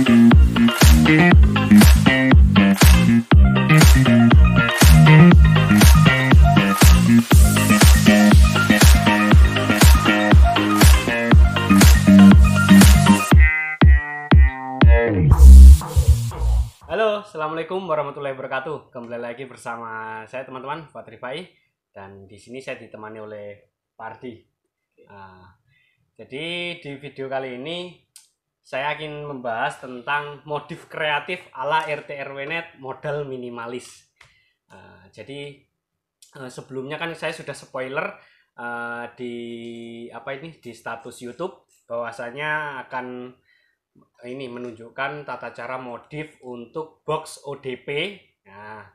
Halo, assalamualaikum warahmatullahi wabarakatuh. Kembali lagi bersama saya teman-teman Fatri Fai dan di sini saya ditemani oleh Pardi. Uh, jadi di video kali ini saya akan membahas tentang modif kreatif ala RTRWNet modal minimalis. Uh, jadi uh, sebelumnya kan saya sudah spoiler uh, di apa ini di status YouTube bahwasanya akan ini menunjukkan tata cara modif untuk box ODP. Nah,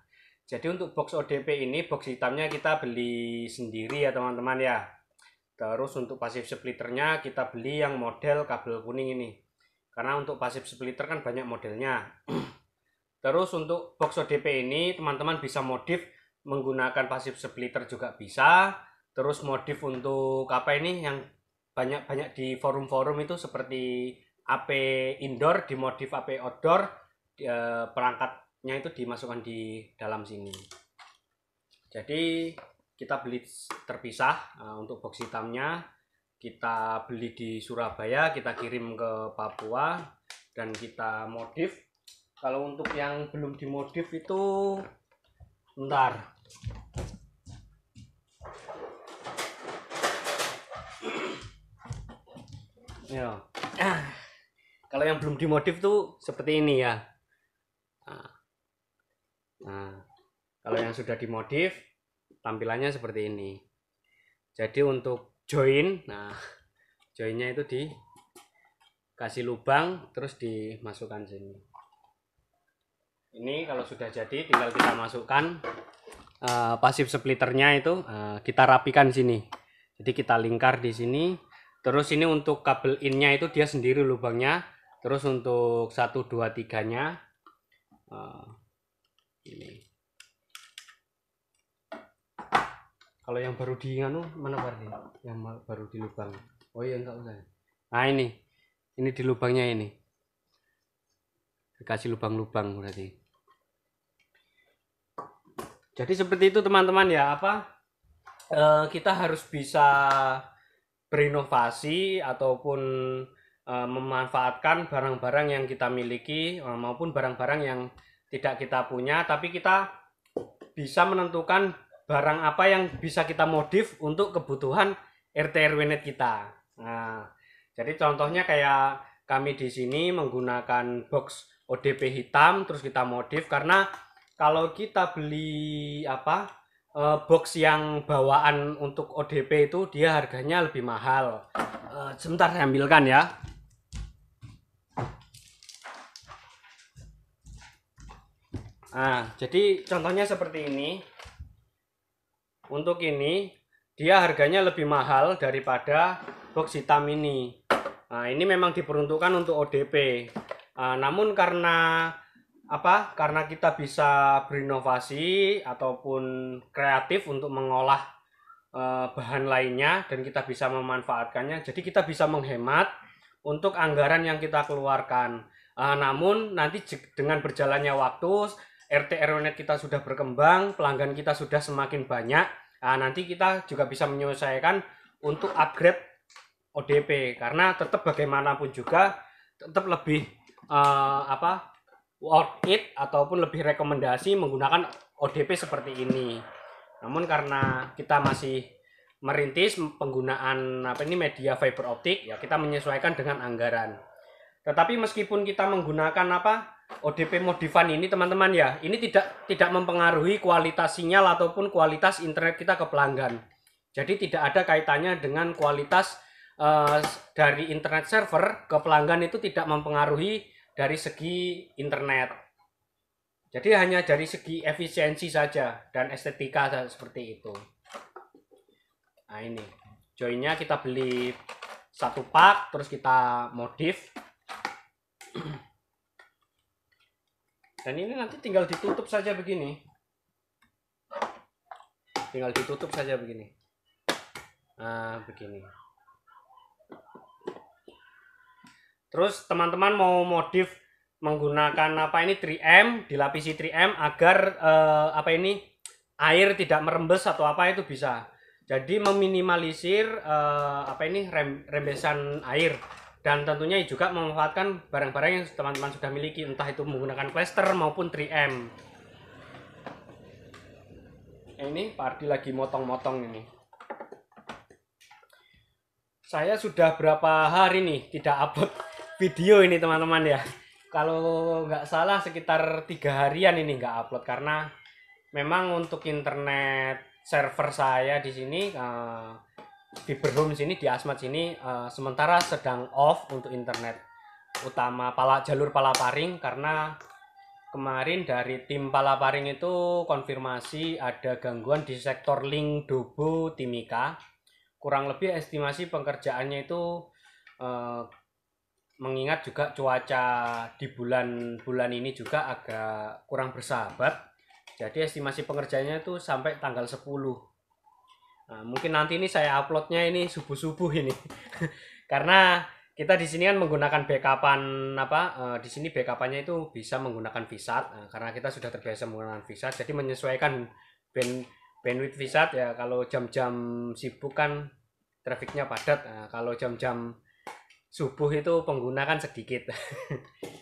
jadi untuk box ODP ini box hitamnya kita beli sendiri ya teman-teman ya. Terus untuk pasif splitternya kita beli yang model kabel kuning ini karena untuk pasif splitter kan banyak modelnya terus untuk box ODP ini teman-teman bisa modif menggunakan pasif splitter juga bisa terus modif untuk apa ini yang banyak-banyak di forum-forum itu seperti AP indoor dimodif AP outdoor eh, perangkatnya itu dimasukkan di dalam sini jadi kita beli terpisah eh, untuk box hitamnya kita beli di Surabaya kita kirim ke Papua dan kita modif kalau untuk yang belum dimodif itu ntar ya kalau yang belum dimodif tuh seperti ini ya nah. nah kalau yang sudah dimodif tampilannya seperti ini jadi untuk join nah joinnya itu di kasih lubang terus dimasukkan sini ini kalau sudah jadi tinggal kita masukkan uh, pasif splitternya itu uh, kita rapikan sini jadi kita lingkar di sini terus ini untuk kabel innya itu dia sendiri lubangnya terus untuk satu dua nya uh, eh, ini kalau yang baru di nganu mana berarti yang baru di lubang oh iya enggak usah nah ini ini di lubangnya ini dikasih lubang-lubang berarti jadi seperti itu teman-teman ya apa e, kita harus bisa berinovasi ataupun e, memanfaatkan barang-barang yang kita miliki eh, maupun barang-barang yang tidak kita punya tapi kita bisa menentukan barang apa yang bisa kita modif untuk kebutuhan RT RW net kita. Nah, jadi contohnya kayak kami di sini menggunakan box ODP hitam terus kita modif karena kalau kita beli apa eh, box yang bawaan untuk ODP itu dia harganya lebih mahal. Eh, sebentar saya ambilkan ya. Nah, jadi contohnya seperti ini untuk ini dia harganya lebih mahal daripada box hitam ini nah, ini memang diperuntukkan untuk ODP nah, namun karena apa karena kita bisa berinovasi ataupun kreatif untuk mengolah e, bahan lainnya dan kita bisa memanfaatkannya jadi kita bisa menghemat untuk anggaran yang kita keluarkan e, namun nanti dengan berjalannya waktu RT RW kita sudah berkembang pelanggan kita sudah semakin banyak Nah, nanti kita juga bisa menyelesaikan untuk upgrade ODP karena tetap bagaimanapun juga tetap lebih uh, apa worth it ataupun lebih rekomendasi menggunakan ODP seperti ini. Namun karena kita masih merintis penggunaan apa ini media fiber optik ya kita menyesuaikan dengan anggaran. Tetapi meskipun kita menggunakan apa ODP modifan ini teman-teman ya, ini tidak tidak mempengaruhi kualitas sinyal ataupun kualitas internet kita ke pelanggan. Jadi tidak ada kaitannya dengan kualitas uh, dari internet server ke pelanggan itu tidak mempengaruhi dari segi internet. Jadi hanya dari segi efisiensi saja dan estetika dan seperti itu. Nah ini joinnya kita beli satu pak terus kita modif dan ini nanti tinggal ditutup saja begini tinggal ditutup saja begini nah begini terus teman-teman mau modif menggunakan apa ini 3M dilapisi 3M agar eh, apa ini air tidak merembes atau apa itu bisa jadi meminimalisir eh, apa ini rem, rembesan air dan tentunya juga memanfaatkan barang-barang yang teman-teman sudah miliki entah itu menggunakan Plester maupun 3M ini Pardi lagi motong-motong ini saya sudah berapa hari nih tidak upload video ini teman-teman ya kalau nggak salah sekitar tiga harian ini nggak upload karena memang untuk internet server saya di sini uh, di fiberhome sini di Asmat sini uh, sementara sedang off untuk internet utama pala jalur palaparing karena kemarin dari tim palaparing itu konfirmasi ada gangguan di sektor link Dobo Timika kurang lebih estimasi pengerjaannya itu uh, mengingat juga cuaca di bulan-bulan ini juga agak kurang bersahabat jadi estimasi pengerjaannya itu sampai tanggal 10 Nah, mungkin nanti ini saya uploadnya ini subuh-subuh ini. Karena kita di sini kan menggunakan backupan apa? Uh, di sini backupannya itu bisa menggunakan Visat nah, karena kita sudah terbiasa menggunakan Visat. Jadi menyesuaikan band bandwidth Visat ya kalau jam-jam sibuk kan trafiknya padat. Nah, kalau jam-jam subuh itu penggunaan sedikit.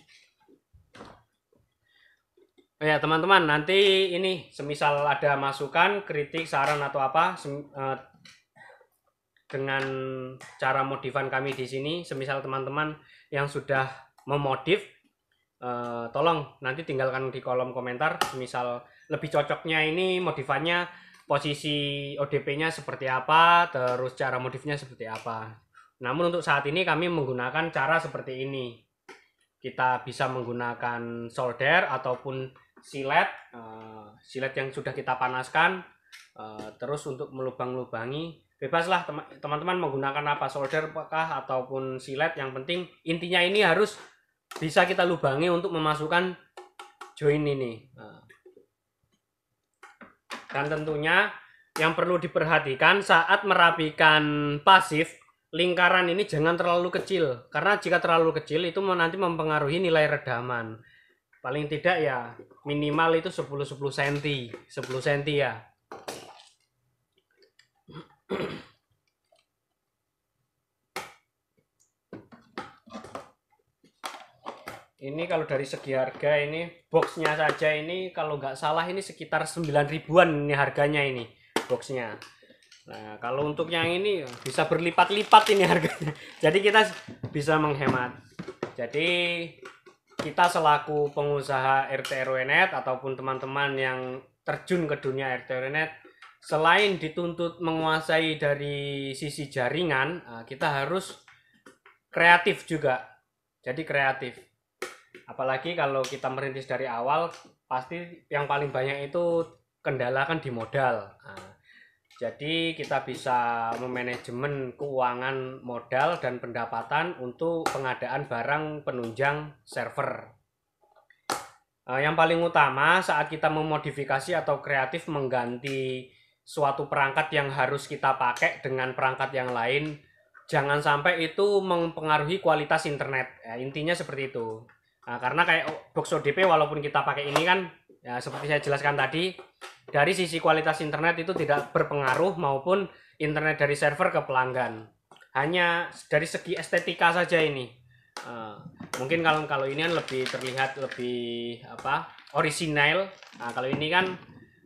Oh ya teman-teman nanti ini semisal ada masukan, kritik, saran atau apa eh, dengan cara modifan kami di sini, semisal teman-teman yang sudah memodif, eh, tolong nanti tinggalkan di kolom komentar. Semisal lebih cocoknya ini modifannya posisi ODP-nya seperti apa, terus cara modifnya seperti apa. Namun untuk saat ini kami menggunakan cara seperti ini. Kita bisa menggunakan solder ataupun silet uh, silet yang sudah kita panaskan uh, terus untuk melubang-lubangi bebaslah teman-teman menggunakan apa solder apakah ataupun silet yang penting intinya ini harus bisa kita lubangi untuk memasukkan join ini eh. dan tentunya yang perlu diperhatikan saat merapikan pasif lingkaran ini jangan terlalu kecil karena jika terlalu kecil itu nanti mempengaruhi nilai redaman paling tidak ya minimal itu 10 10 cm 10 cm ya ini kalau dari segi harga ini boxnya saja ini kalau nggak salah ini sekitar 9 ribuan ini harganya ini boxnya Nah kalau untuk yang ini bisa berlipat-lipat ini harganya jadi kita bisa menghemat jadi kita selaku pengusaha RT net ataupun teman-teman yang terjun ke dunia RT net selain dituntut menguasai dari sisi jaringan eh, kita harus kreatif juga jadi kreatif apalagi kalau kita merintis dari awal pasti yang paling banyak itu kendala kan di modal nah, jadi kita bisa memanajemen keuangan modal dan pendapatan untuk pengadaan barang penunjang server. Eh, yang paling utama saat kita memodifikasi atau kreatif mengganti suatu perangkat yang harus kita pakai dengan perangkat yang lain, jangan sampai itu mempengaruhi kualitas internet. Ya, intinya seperti itu. Nah, karena kayak box ODP walaupun kita pakai ini kan Ya, seperti saya jelaskan tadi, dari sisi kualitas internet itu tidak berpengaruh maupun internet dari server ke pelanggan. Hanya dari segi estetika saja ini. Uh, mungkin kalau kalau ini kan lebih terlihat lebih apa orisinal. Nah, kalau ini kan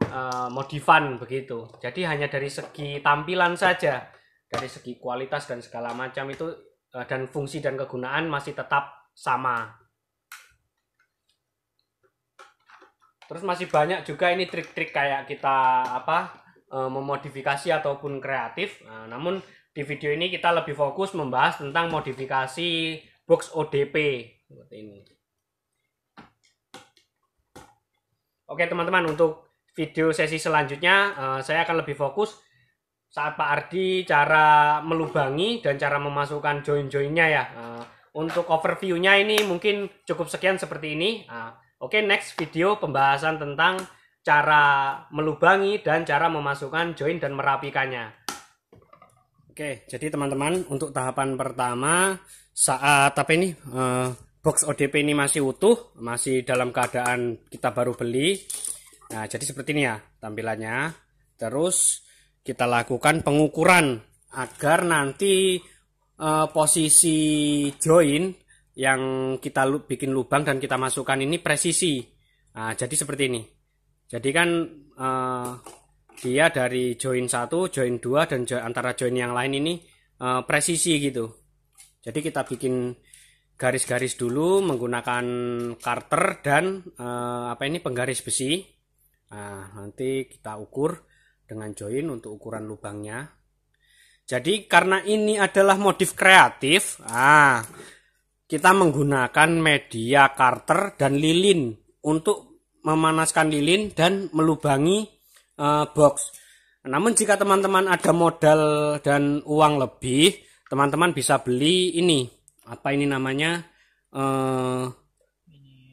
uh, modifan begitu. Jadi hanya dari segi tampilan saja, dari segi kualitas dan segala macam itu uh, dan fungsi dan kegunaan masih tetap sama. Terus masih banyak juga ini trik-trik kayak kita apa eh, memodifikasi ataupun kreatif. Nah, namun di video ini kita lebih fokus membahas tentang modifikasi box ODP seperti ini. Oke teman-teman untuk video sesi selanjutnya eh, saya akan lebih fokus saat Pak Ardi cara melubangi dan cara memasukkan join-joinnya ya. Eh, untuk overviewnya ini mungkin cukup sekian seperti ini. Nah, Oke, next video pembahasan tentang cara melubangi dan cara memasukkan join dan merapikannya. Oke, jadi teman-teman untuk tahapan pertama saat apa ini uh, box ODP ini masih utuh, masih dalam keadaan kita baru beli. Nah, jadi seperti ini ya tampilannya. Terus kita lakukan pengukuran agar nanti uh, posisi join yang kita lu, bikin lubang dan kita masukkan ini presisi. Nah, jadi seperti ini. Jadi kan uh, dia dari join 1, join 2 dan join, antara join yang lain ini uh, presisi gitu. Jadi kita bikin garis-garis dulu menggunakan carter dan uh, apa ini penggaris besi. Nah, nanti kita ukur dengan join untuk ukuran lubangnya. Jadi karena ini adalah modif kreatif, ah kita menggunakan media karter dan lilin untuk memanaskan lilin dan melubangi uh, box. Namun jika teman-teman ada modal dan uang lebih, teman-teman bisa beli ini apa ini namanya uh,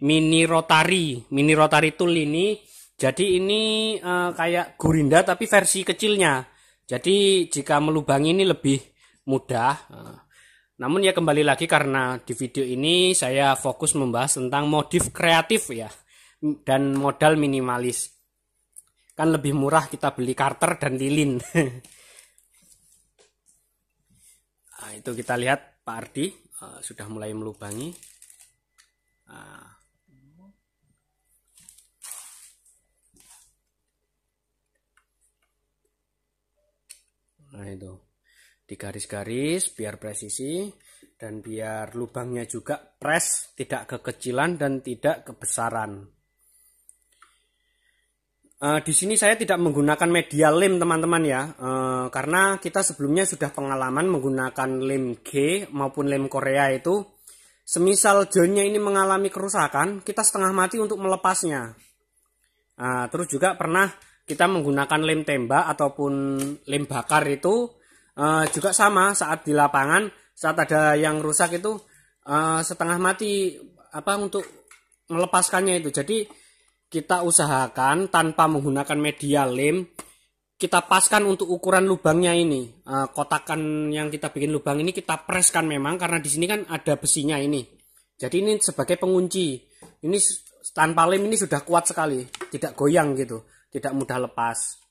mini rotari. Mini rotari tool ini jadi ini uh, kayak gurinda tapi versi kecilnya. Jadi jika melubangi ini lebih mudah. Uh, namun ya kembali lagi karena di video ini saya fokus membahas tentang modif kreatif ya dan modal minimalis. Kan lebih murah kita beli karter dan lilin. nah, itu kita lihat Pak Ardi uh, sudah mulai melubangi. Uh, nah itu di garis biar presisi dan biar lubangnya juga pres tidak kekecilan dan tidak kebesaran Uh, di sini saya tidak menggunakan media lem teman-teman ya, uh, karena kita sebelumnya sudah pengalaman menggunakan lem G maupun lem Korea itu. Semisal joinnya ini mengalami kerusakan, kita setengah mati untuk melepasnya. Uh, terus juga pernah kita menggunakan lem tembak ataupun lem bakar itu uh, juga sama saat di lapangan saat ada yang rusak itu uh, setengah mati apa untuk melepaskannya itu jadi kita usahakan tanpa menggunakan media lem kita paskan untuk ukuran lubangnya ini uh, kotakan yang kita bikin lubang ini kita preskan memang karena di sini kan ada besinya ini jadi ini sebagai pengunci ini tanpa lem ini sudah kuat sekali tidak goyang gitu tidak mudah lepas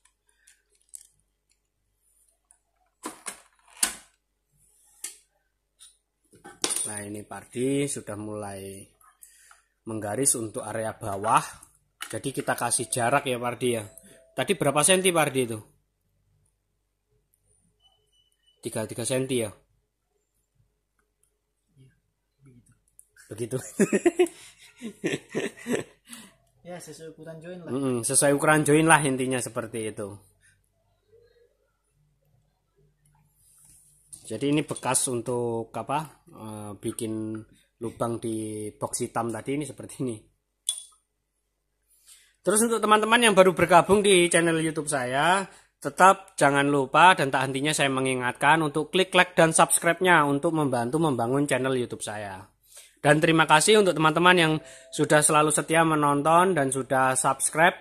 Nah ini padi sudah mulai menggaris untuk area bawah. Jadi kita kasih jarak ya Pardi ya. Tadi berapa senti Pardi itu? 33 senti ya? Begitu. ya sesuai ukuran join lah. Mm sesuai ukuran join lah intinya seperti itu. jadi ini bekas untuk apa e, bikin lubang di box hitam tadi ini seperti ini terus untuk teman-teman yang baru bergabung di channel youtube saya tetap jangan lupa dan tak hentinya saya mengingatkan untuk klik like dan subscribe-nya untuk membantu membangun channel youtube saya dan terima kasih untuk teman-teman yang sudah selalu setia menonton dan sudah subscribe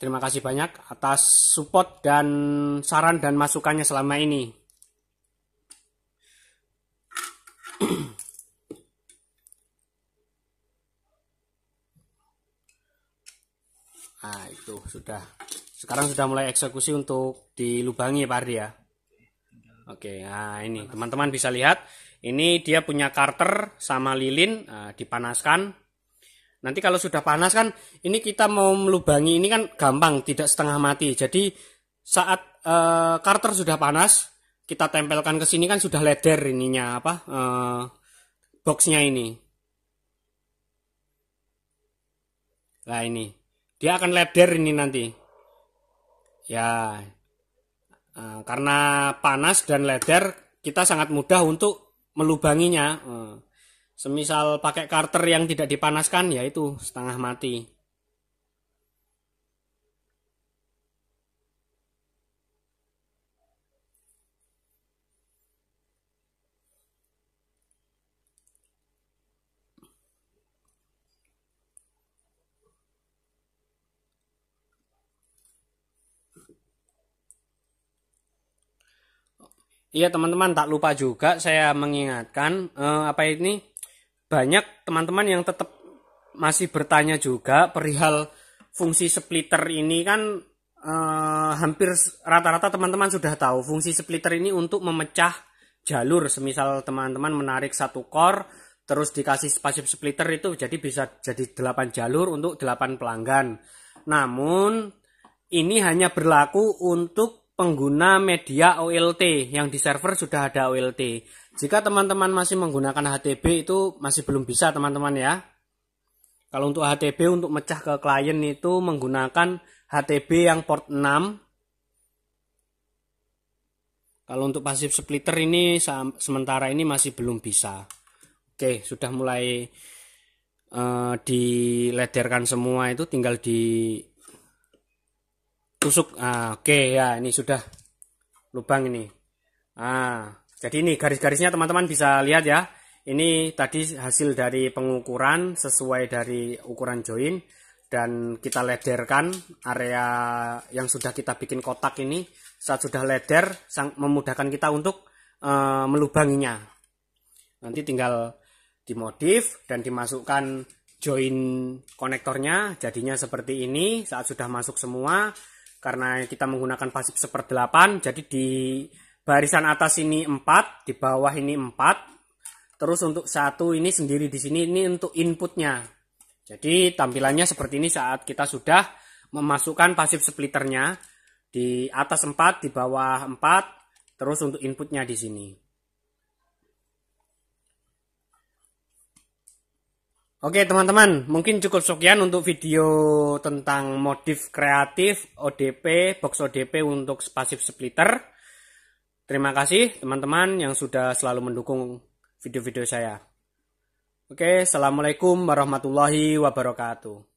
terima kasih banyak atas support dan saran dan masukannya selama ini nah itu sudah sekarang sudah mulai eksekusi untuk dilubangi ya Pak Ardi ya oke nah ini teman-teman bisa lihat ini dia punya karter sama lilin nah, dipanaskan nanti kalau sudah panas kan ini kita mau melubangi ini kan gampang tidak setengah mati jadi saat e, karter sudah panas kita tempelkan ke sini kan sudah leder ininya apa uh, boxnya ini. Nah ini dia akan leder ini nanti. Ya uh, karena panas dan leder kita sangat mudah untuk melubanginya. Uh, semisal pakai karter yang tidak dipanaskan yaitu setengah mati. Iya teman-teman tak lupa juga saya mengingatkan eh, apa ini banyak teman-teman yang tetap masih bertanya juga perihal fungsi splitter ini kan eh, hampir rata-rata teman-teman sudah tahu fungsi splitter ini untuk memecah jalur semisal teman-teman menarik satu core terus dikasih spasi splitter itu jadi bisa jadi 8 jalur untuk 8 pelanggan. Namun ini hanya berlaku untuk pengguna media OLT yang di server sudah ada OLT. Jika teman-teman masih menggunakan HTB itu masih belum bisa teman-teman ya. Kalau untuk HTB untuk mecah ke klien itu menggunakan HTB yang port 6. Kalau untuk pasif splitter ini sementara ini masih belum bisa. Oke, sudah mulai uh, eh, dilederkan semua itu tinggal di Tusuk. Ah, oke okay, ya, ini sudah lubang ini. Ah, jadi ini garis-garisnya teman-teman bisa lihat ya. Ini tadi hasil dari pengukuran sesuai dari ukuran join dan kita lederkan area yang sudah kita bikin kotak ini. Saat sudah leder, memudahkan kita untuk e, melubanginya. Nanti tinggal dimodif dan dimasukkan join konektornya jadinya seperti ini saat sudah masuk semua karena kita menggunakan pasif seperdelapan jadi di barisan atas ini 4 di bawah ini 4 terus untuk satu ini sendiri di sini ini untuk inputnya jadi tampilannya seperti ini saat kita sudah memasukkan pasif splitternya di atas 4 di bawah 4 terus untuk inputnya di sini Oke teman-teman, mungkin cukup sekian untuk video tentang modif kreatif ODP, box ODP untuk pasif splitter. Terima kasih teman-teman yang sudah selalu mendukung video-video saya. Oke, Assalamualaikum warahmatullahi wabarakatuh.